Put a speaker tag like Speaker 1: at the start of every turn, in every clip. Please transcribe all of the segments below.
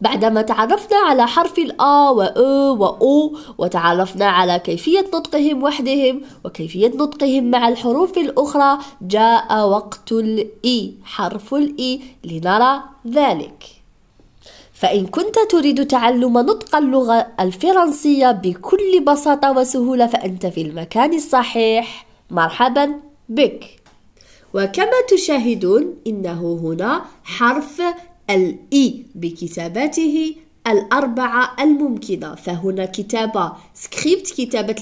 Speaker 1: بعدما تعرفنا على حرف الآ و او وتعرفنا على كيفية نطقهم وحدهم وكيفية نطقهم مع الحروف الأخرى جاء وقت الإي حرف الإي لنرى ذلك فإن كنت تريد تعلم نطق اللغة الفرنسية بكل بساطة وسهولة فأنت في المكان الصحيح مرحبا بك وكما تشاهدون إنه هنا حرف الإي بكتاباته الأربعة الممكنة فهنا كتابة سكريبت كتابة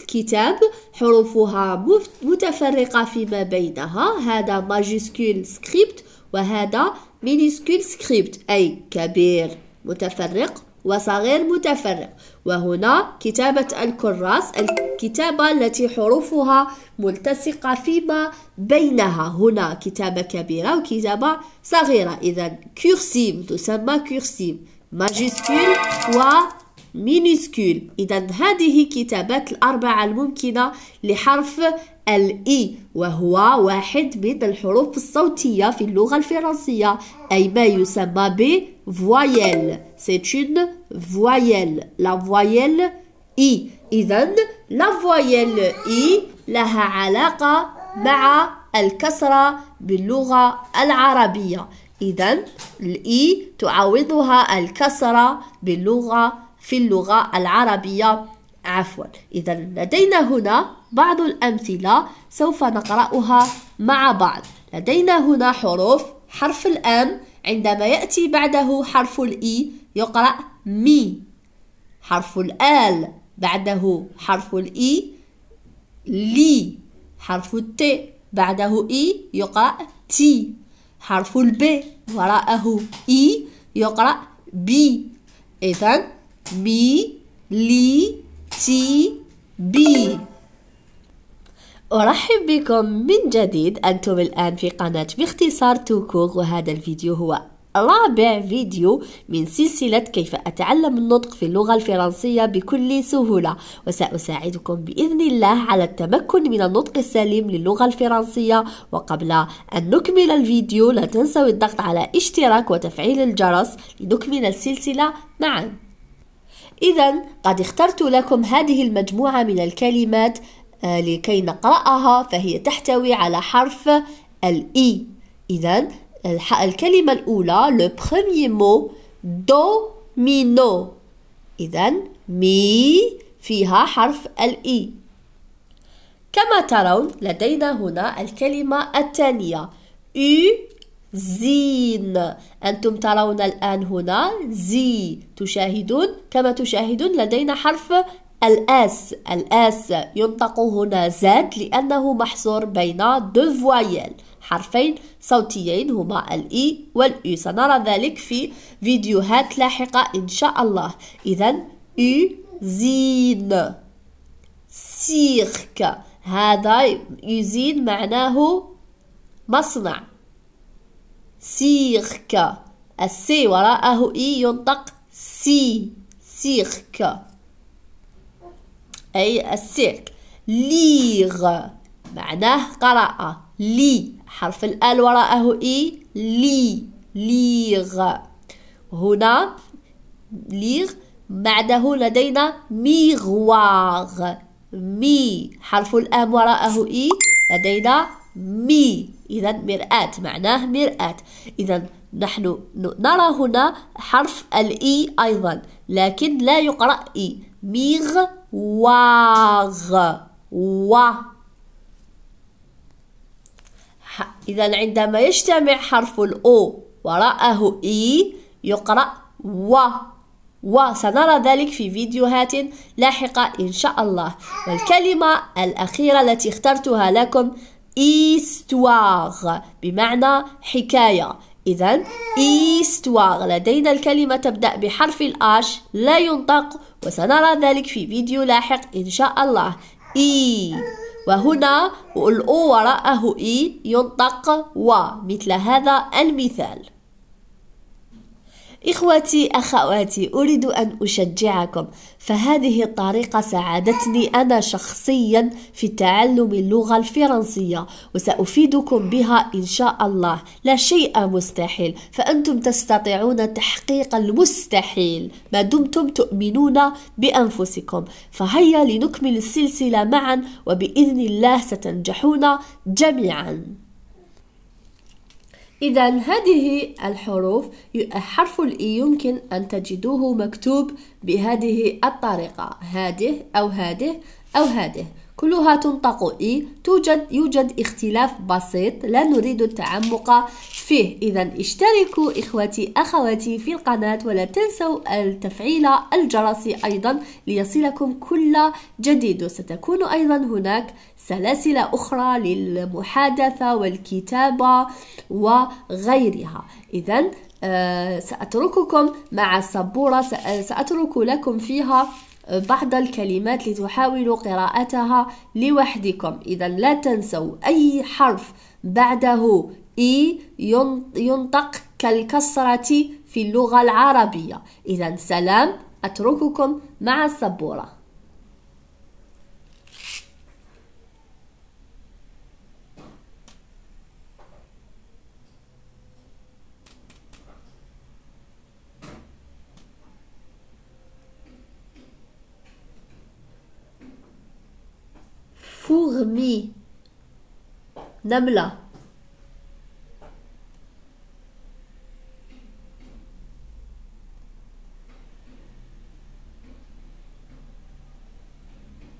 Speaker 1: الكتاب حروفها متفرقة فيما بينها هذا ماجيسكول سكريبت وهذا مينيسكول سكريبت أي كبير متفرق وصغير متفرغ وهنا كتابة الكراس الكتابة التي حروفها ملتصقة فيما بينها هنا كتابة كبيرة وكتابة صغيرة إذا كورسيم تسمى كورسيم ماجيسكول و مينيسكول إذا هذه كتابات الأربعة الممكنة لحرف الإي e، وهو واحد من الحروف الصوتية في اللغة الفرنسية أي ما يسمى ب voyelle c'est une voyelle la voyelle i إذا la voyelle i لها علاقة مع الكسرة باللغة العربية إذا الإي تعوضها الكسرة باللغة في اللغة العربية عفوا إذا لدينا هنا بعض الأمثلة سوف نقرأها مع بعض لدينا هنا حروف حرف الأم عندما يأتي بعده حرف الإي e، يقرأ مي حرف الآل بعده حرف الإي e، لي حرف الت بعده إي e، يقرأ تي حرف البي وراءه إي يقرأ بي إذن مي لي تي بي أرحب بكم من جديد أنتم الآن في قناة باختصار توكوغ وهذا الفيديو هو رابع فيديو من سلسلة كيف أتعلم النطق في اللغة الفرنسية بكل سهولة وسأساعدكم بإذن الله على التمكن من النطق السليم للغة الفرنسية وقبل أن نكمل الفيديو لا تنسوا الضغط على اشتراك وتفعيل الجرس لنكمل السلسلة معا إذا قد اخترت لكم هذه المجموعة من الكلمات آه، لكي نقرأها فهي تحتوي على حرف الإي إذا الكلمة الأولى لو premier مو دومينو إذا مي فيها حرف الإي كما ترون لدينا هنا الكلمة الثانية زين أنتم ترون الآن هنا زي تشاهدون كما تشاهدون لدينا حرف الآس الآس ينطق هنا زاد لأنه محصور بين دو فوايل حرفين صوتيين هما الإي والإي سنرى ذلك في فيديوهات لاحقة إن شاء الله إذا يزين سيرك هذا يزين معناه مصنع سيرك السي وراءه إي ينطق سي سيرك أي السيرك ليغ معناه قراءة لي حرف الآل وراءه إي لي ليغ هنا ليغ بعده لدينا ميغواغ مي حرف الآم وراءه إي لدينا مي إذا مرآة معناه مرآة إذا نحن نرى هنا حرف الإي أيضا لكن لا يقرأ إي ميغ واغ و إذا عندما يجتمع حرف الأو وراءه إي يقرأ و وسنرى ذلك في فيديوهات لاحقة إن شاء الله والكلمة الأخيرة التي اخترتها لكم إيستواغ بمعنى حكاية إذا إيستواغ لدينا الكلمة تبدأ بحرف الآش لا ينطق وسنرى ذلك في فيديو لاحق إن شاء الله إي وهنا الأو وراءه إي ينطق و مثل هذا المثال إخوتي أخواتي أريد أن أشجعكم فهذه الطريقة ساعدتني أنا شخصيا في تعلم اللغة الفرنسية وسأفيدكم بها إن شاء الله لا شيء مستحيل فأنتم تستطيعون تحقيق المستحيل ما دمتم تؤمنون بأنفسكم فهيا لنكمل السلسلة معا وبإذن الله ستنجحون جميعا إذا هذه الحروف حرف الإي e يمكن أن تجدوه مكتوب بهذه الطريقة هذه أو هذه أو هذه كلها تنطق إي توجد يوجد اختلاف بسيط لا نريد التعمق فيه إذا اشتركوا إخوتي أخواتي في القناة ولا تنسوا التفعيل الجرس أيضا ليصلكم كل جديد وستكون أيضا هناك سلاسل أخرى للمحادثة والكتابة وغيرها إذا آه، سأترككم مع السبورة سأترك لكم فيها بعض الكلمات لتحاولوا قراءتها لوحدكم إذا لا تنسوا أي حرف بعده إي ينطق كالكسرة في اللغة العربية إذا سلام أترككم مع السبورة Fourmi. Namla.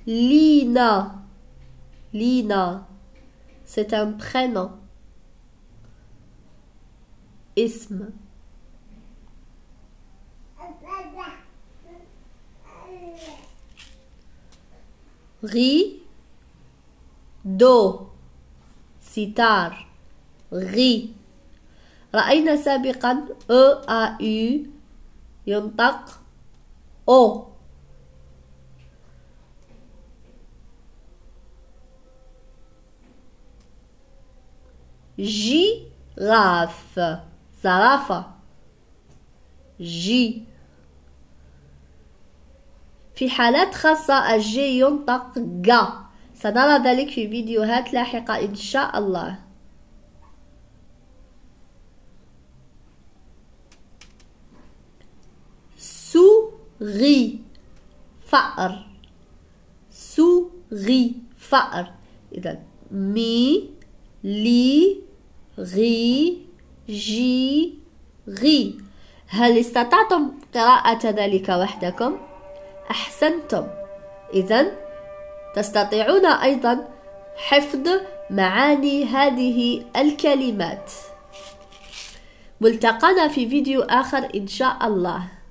Speaker 1: Lina. Lina. C'est un prénom. Ism. Ri. دو ستار غي رأينا سابقا أ أ يو ينطق أو جي غاف زرافة جي في حالات خاصة الجي ينطق جا سنرى ذلك في فيديوهات لاحقة إن شاء الله سوغي فأر سوغي فأر إذا مي لي غي جي غي هل استطعتم قراءة ذلك وحدكم؟ أحسنتم إذا تستطيعون أيضا حفظ معاني هذه الكلمات ملتقانا في فيديو آخر إن شاء الله